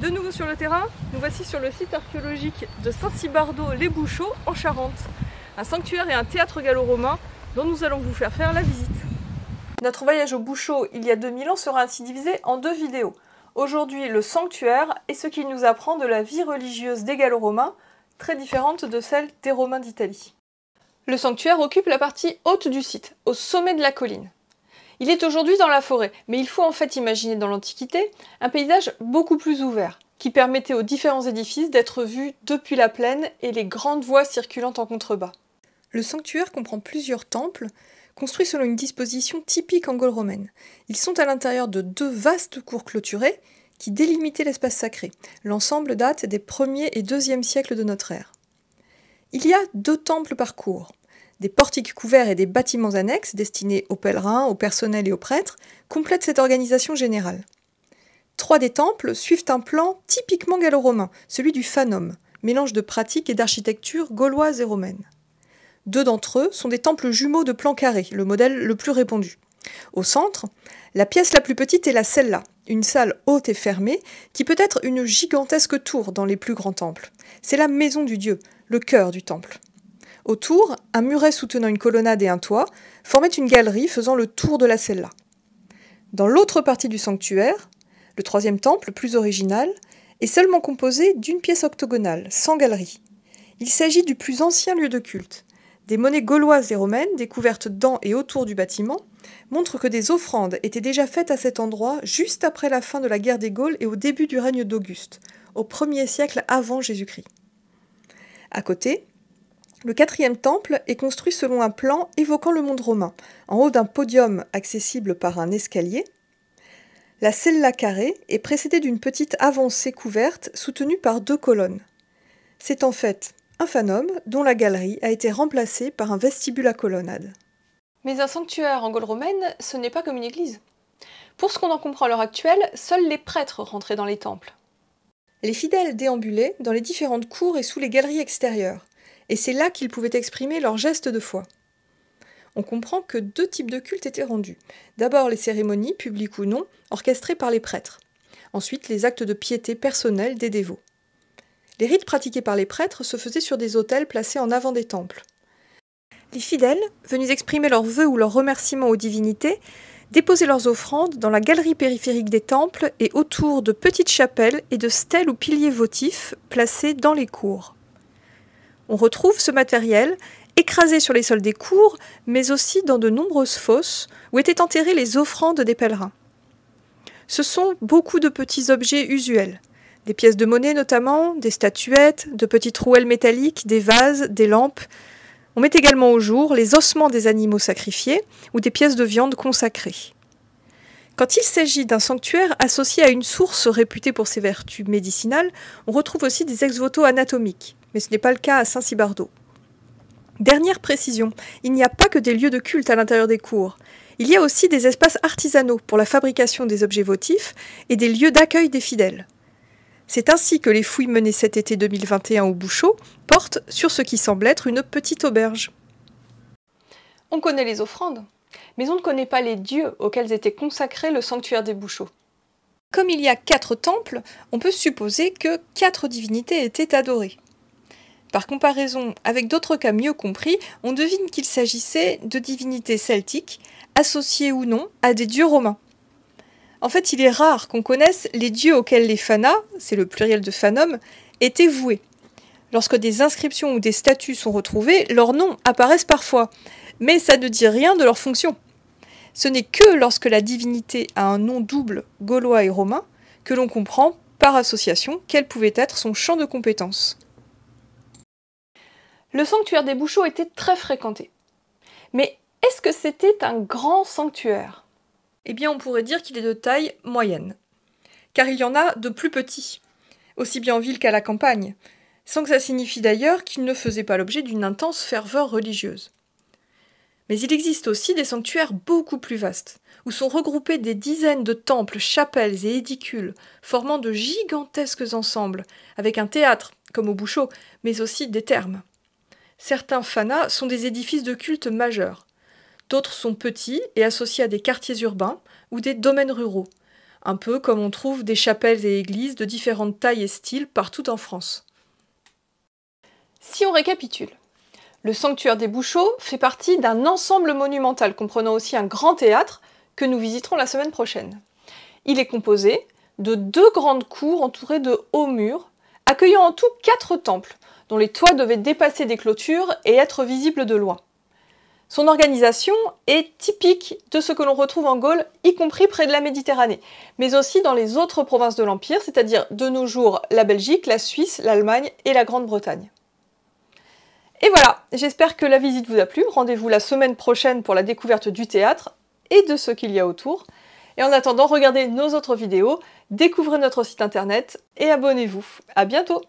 De nouveau sur le terrain, nous voici sur le site archéologique de saint cybardo les bouchots en Charente, un sanctuaire et un théâtre gallo-romain dont nous allons vous faire faire la visite. Notre voyage au Bouchot il y a 2000 ans sera ainsi divisé en deux vidéos. Aujourd'hui, le sanctuaire et ce qu'il nous apprend de la vie religieuse des gallo-romains, très différente de celle des Romains d'Italie. Le sanctuaire occupe la partie haute du site, au sommet de la colline. Il est aujourd'hui dans la forêt, mais il faut en fait imaginer dans l'Antiquité un paysage beaucoup plus ouvert, qui permettait aux différents édifices d'être vus depuis la plaine et les grandes voies circulant en contrebas. Le sanctuaire comprend plusieurs temples, construits selon une disposition typique anglo-romaine. Ils sont à l'intérieur de deux vastes cours clôturées qui délimitaient l'espace sacré. L'ensemble date des 1er et 2e siècles de notre ère. Il y a deux temples par cours, des portiques couverts et des bâtiments annexes destinés aux pèlerins, aux personnels et aux prêtres complètent cette organisation générale. Trois des temples suivent un plan typiquement gallo-romain, celui du fanum, mélange de pratiques et d'architecture gauloise et romaine. Deux d'entre eux sont des temples jumeaux de plan carré, le modèle le plus répandu. Au centre, la pièce la plus petite est la cella, une salle haute et fermée qui peut être une gigantesque tour dans les plus grands temples. C'est la maison du dieu, le cœur du temple. Autour, un muret soutenant une colonnade et un toit formait une galerie faisant le tour de la cella. Dans l'autre partie du sanctuaire, le troisième temple, plus original, est seulement composé d'une pièce octogonale, sans galerie. Il s'agit du plus ancien lieu de culte. Des monnaies gauloises et romaines, découvertes dans et autour du bâtiment, montrent que des offrandes étaient déjà faites à cet endroit juste après la fin de la guerre des Gaules et au début du règne d'Auguste, au 1 siècle avant Jésus-Christ. À côté, le quatrième temple est construit selon un plan évoquant le monde romain, en haut d'un podium accessible par un escalier. La cella carrée est précédée d'une petite avancée couverte soutenue par deux colonnes. C'est en fait un fanum dont la galerie a été remplacée par un vestibule à colonnades. Mais un sanctuaire en Gaule romaine, ce n'est pas comme une église. Pour ce qu'on en comprend à l'heure actuelle, seuls les prêtres rentraient dans les temples. Les fidèles déambulaient dans les différentes cours et sous les galeries extérieures et c'est là qu'ils pouvaient exprimer leurs gestes de foi. On comprend que deux types de cultes étaient rendus. D'abord les cérémonies, publiques ou non, orchestrées par les prêtres. Ensuite les actes de piété personnels des dévots. Les rites pratiqués par les prêtres se faisaient sur des autels placés en avant des temples. Les fidèles, venus exprimer leurs vœux ou leurs remerciements aux divinités, déposaient leurs offrandes dans la galerie périphérique des temples et autour de petites chapelles et de stèles ou piliers votifs placés dans les cours. On retrouve ce matériel écrasé sur les sols des cours, mais aussi dans de nombreuses fosses où étaient enterrées les offrandes des pèlerins. Ce sont beaucoup de petits objets usuels, des pièces de monnaie notamment, des statuettes, de petites rouelles métalliques, des vases, des lampes. On met également au jour les ossements des animaux sacrifiés ou des pièces de viande consacrées. Quand il s'agit d'un sanctuaire associé à une source réputée pour ses vertus médicinales, on retrouve aussi des ex-voto anatomiques, mais ce n'est pas le cas à saint cybardo Dernière précision, il n'y a pas que des lieux de culte à l'intérieur des cours. Il y a aussi des espaces artisanaux pour la fabrication des objets votifs et des lieux d'accueil des fidèles. C'est ainsi que les fouilles menées cet été 2021 au Bouchot portent sur ce qui semble être une petite auberge. On connaît les offrandes, mais on ne connaît pas les dieux auxquels était consacré le sanctuaire des bouchots. Comme il y a quatre temples, on peut supposer que quatre divinités étaient adorées. Par comparaison avec d'autres cas mieux compris, on devine qu'il s'agissait de divinités celtiques, associées ou non à des dieux romains. En fait, il est rare qu'on connaisse les dieux auxquels les fanas, c'est le pluriel de fanum, étaient voués. Lorsque des inscriptions ou des statues sont retrouvées, leurs noms apparaissent parfois, mais ça ne dit rien de leur fonction ce n'est que lorsque la divinité a un nom double gaulois et romain que l'on comprend, par association, quel pouvait être son champ de compétences. Le sanctuaire des Bouchots était très fréquenté. Mais est-ce que c'était un grand sanctuaire Eh bien, on pourrait dire qu'il est de taille moyenne. Car il y en a de plus petits, aussi bien en ville qu'à la campagne, sans que ça signifie d'ailleurs qu'il ne faisait pas l'objet d'une intense ferveur religieuse. Mais il existe aussi des sanctuaires beaucoup plus vastes, où sont regroupés des dizaines de temples, chapelles et édicules, formant de gigantesques ensembles, avec un théâtre, comme au Bouchot, mais aussi des thermes. Certains fanas sont des édifices de culte majeurs. D'autres sont petits et associés à des quartiers urbains ou des domaines ruraux, un peu comme on trouve des chapelles et églises de différentes tailles et styles partout en France. Si on récapitule, le sanctuaire des Bouchots fait partie d'un ensemble monumental comprenant aussi un grand théâtre que nous visiterons la semaine prochaine. Il est composé de deux grandes cours entourées de hauts murs, accueillant en tout quatre temples, dont les toits devaient dépasser des clôtures et être visibles de loin. Son organisation est typique de ce que l'on retrouve en Gaule, y compris près de la Méditerranée, mais aussi dans les autres provinces de l'Empire, c'est-à-dire de nos jours la Belgique, la Suisse, l'Allemagne et la Grande-Bretagne. Et voilà, j'espère que la visite vous a plu. Rendez-vous la semaine prochaine pour la découverte du théâtre et de ce qu'il y a autour. Et en attendant, regardez nos autres vidéos, découvrez notre site internet et abonnez-vous. À bientôt